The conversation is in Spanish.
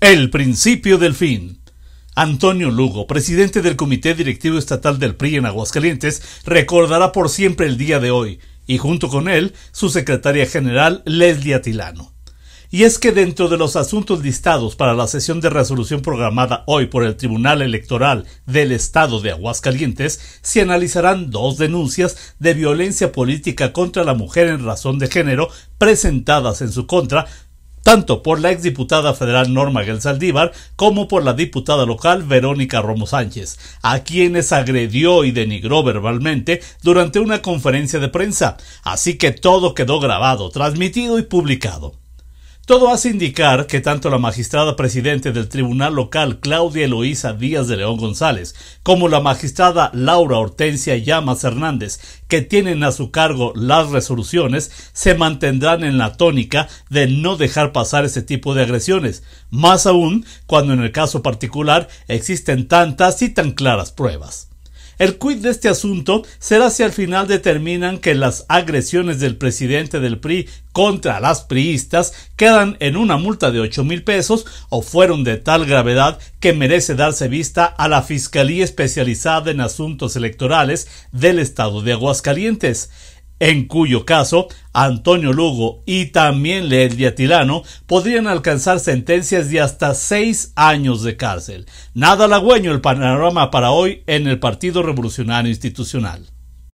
El principio del fin. Antonio Lugo, presidente del Comité Directivo Estatal del PRI en Aguascalientes, recordará por siempre el día de hoy, y junto con él, su secretaria general, Leslie Atilano. Y es que dentro de los asuntos listados para la sesión de resolución programada hoy por el Tribunal Electoral del Estado de Aguascalientes, se analizarán dos denuncias de violencia política contra la mujer en razón de género presentadas en su contra tanto por la exdiputada federal Norma Gelsaldívar como por la diputada local Verónica Romo Sánchez, a quienes agredió y denigró verbalmente durante una conferencia de prensa, así que todo quedó grabado, transmitido y publicado. Todo hace indicar que tanto la magistrada presidente del Tribunal Local Claudia Eloísa Díaz de León González como la magistrada Laura Hortensia Llamas Hernández, que tienen a su cargo las resoluciones, se mantendrán en la tónica de no dejar pasar ese tipo de agresiones, más aún cuando en el caso particular existen tantas y tan claras pruebas. El quid de este asunto será si al final determinan que las agresiones del presidente del PRI contra las priistas quedan en una multa de 8 mil pesos o fueron de tal gravedad que merece darse vista a la Fiscalía Especializada en Asuntos Electorales del Estado de Aguascalientes en cuyo caso Antonio Lugo y también Lelia Tilano podrían alcanzar sentencias de hasta seis años de cárcel. Nada halagüeño el panorama para hoy en el Partido Revolucionario Institucional.